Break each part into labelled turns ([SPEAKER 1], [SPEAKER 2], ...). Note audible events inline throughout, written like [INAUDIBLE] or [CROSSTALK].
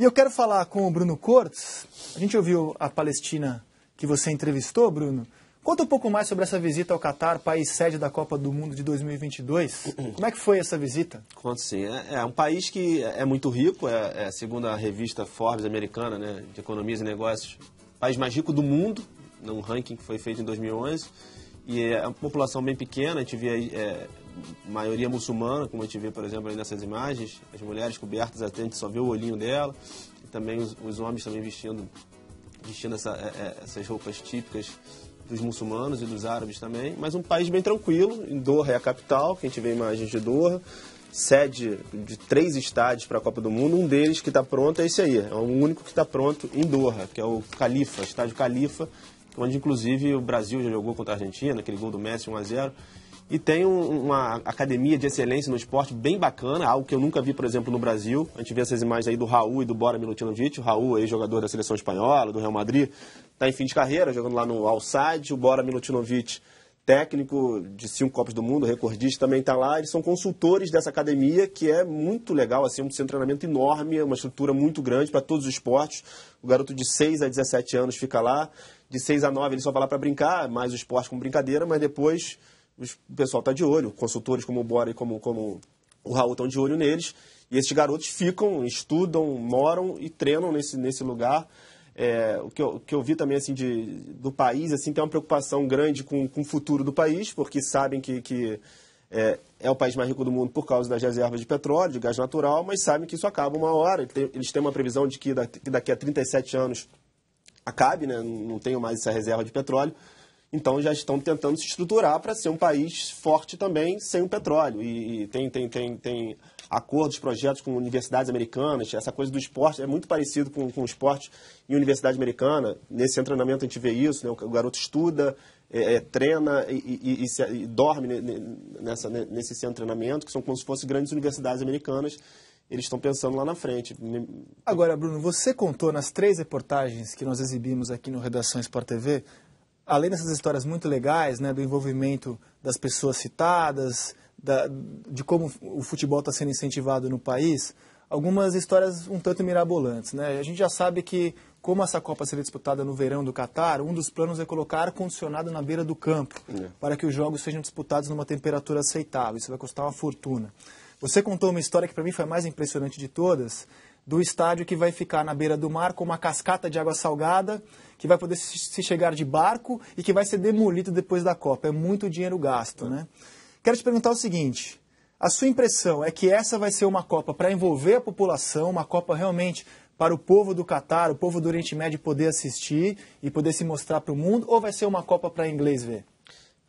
[SPEAKER 1] E eu quero falar com o Bruno Cortes. A gente ouviu a Palestina que você entrevistou, Bruno. Conta um pouco mais sobre essa visita ao Catar, país sede da Copa do Mundo de 2022. Uhum.
[SPEAKER 2] Como é que foi essa visita? Conto sim. É, é um país que é muito rico, é, é, segundo a revista Forbes americana, né, de economias e negócios, país mais rico do mundo, num ranking que foi feito em 2011. E é uma população bem pequena, a gente vê é, maioria muçulmana, como a gente vê, por exemplo, aí nessas imagens, as mulheres cobertas até a gente só vê o olhinho dela, e também os, os homens também vestindo, vestindo essa, é, é, essas roupas típicas dos muçulmanos e dos árabes também, mas um país bem tranquilo, em Doha é a capital, que a gente vê imagens de Doha, sede de três estádios para a Copa do Mundo, um deles que está pronto é esse aí, é o único que está pronto em Doha, que é o Califa, estádio Califa, onde inclusive o Brasil já jogou contra a Argentina, aquele gol do Messi 1 a 0 e tem um, uma academia de excelência no esporte bem bacana, algo que eu nunca vi, por exemplo, no Brasil. A gente vê essas imagens aí do Raul e do Bora Milutinovic. O Raul é jogador da seleção espanhola, do Real Madrid, está em fim de carreira, jogando lá no Alside. O Bora Milutinovic, técnico de cinco Copas do Mundo, recordista, também está lá. Eles são consultores dessa academia, que é muito legal, assim, é um treinamento enorme, é uma estrutura muito grande para todos os esportes. O garoto de 6 a 17 anos fica lá. De 6 a 9 ele só vai lá para brincar, mais o esporte com brincadeira, mas depois o pessoal está de olho, consultores como o Bora e como, como o Raul estão de olho neles. E esses garotos ficam, estudam, moram e treinam nesse, nesse lugar. É, o, que eu, o que eu vi também assim de, do país assim tem uma preocupação grande com, com o futuro do país, porque sabem que, que é, é, o país mais rico do mundo por causa das reservas de petróleo, de gás natural, mas sabem que isso acaba uma hora. Eles têm uma previsão de que daqui a 37 anos acabe, né? não tenho mais essa reserva de petróleo. Então já estão tentando se estruturar para ser um país forte também sem o petróleo. E, e tem, tem, tem, tem acordos, projetos com universidades americanas, essa coisa do esporte é muito parecido com, com o esporte em universidade americana. Nesse treinamento a gente vê isso, né? o garoto estuda, é, é, treina e, e, e, dorme nessa, nesse centro de treinamento, que são como se fossem grandes universidades americanas eles estão pensando lá na frente.
[SPEAKER 1] Agora, Bruno, você contou nas três reportagens que nós exibimos aqui no Redação Sport TV além dessas histórias muito legais, né, do envolvimento das pessoas citadas, da, de como o futebol está sendo incentivado no país, algumas histórias um tanto mirabolantes. Né? A gente já sabe que, como essa Copa seria disputada no verão do Catar, um dos planos é colocar ar-condicionado na beira do campo, é. para que os jogos sejam disputados numa temperatura aceitável. Isso vai custar uma fortuna. Você contou uma história que para mim foi a mais impressionante de todas, do estádio que vai ficar na beira do mar com uma cascata de água salgada, que vai poder se chegar de barco e que vai ser demolido depois da Copa. É muito dinheiro gasto, né? Quero te perguntar o seguinte: a sua impressão é que essa vai ser uma Copa para envolver a população, uma Copa realmente para o povo do Catar, o povo do Oriente Médio poder assistir e poder se mostrar para o mundo,
[SPEAKER 2] ou vai ser uma Copa para inglês ver?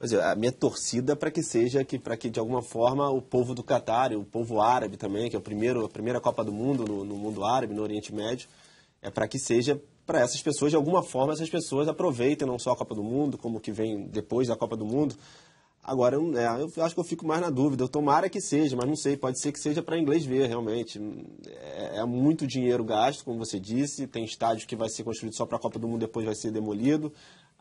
[SPEAKER 2] mas a minha torcida para que seja que para que de alguma forma o povo do Catar, o povo árabe também, que é o primeiro, a primeira Copa do Mundo no, no mundo árabe, no Oriente Médio, é para que seja para essas pessoas de alguma forma essas pessoas aproveitem não só a Copa do Mundo, como o que vem depois da Copa do Mundo. Agora, eu, é, eu acho que eu fico mais na dúvida. Eu tomara que seja, mas não sei. Pode ser que seja para inglês ver, realmente. É, é muito dinheiro gasto, como você disse. Tem estádio que vai ser construído só para a Copa do Mundo, depois vai ser demolido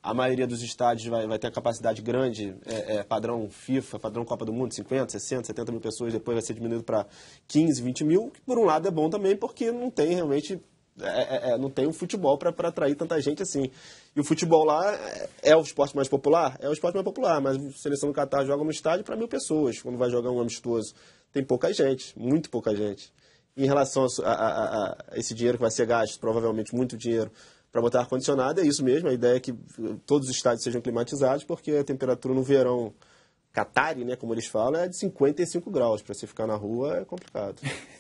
[SPEAKER 2] a maioria dos estádios vai, vai ter a capacidade grande, é, é, padrão FIFA, padrão Copa do Mundo, 50, 60, 70 mil pessoas, depois vai ser diminuído para 15, 20 mil, que por um lado é bom também, porque não tem realmente é, é, é não tem o um futebol para atrair tanta gente assim. E o futebol lá é, é o esporte mais popular? É o esporte mais popular, mas a seleção do Catar joga no estádio para mil pessoas. Quando vai jogar um amistoso, tem pouca gente, muito pouca gente. Em relação a, a, a, a esse dinheiro que vai ser gasto, provavelmente muito dinheiro para botar ar-condicionado, é isso mesmo. A ideia é que uh, todos os estádios sejam climatizados, porque a temperatura no verão Qatari, né, como eles falam, é de 55 graus. Para você ficar na rua é complicado. [LAUGHS]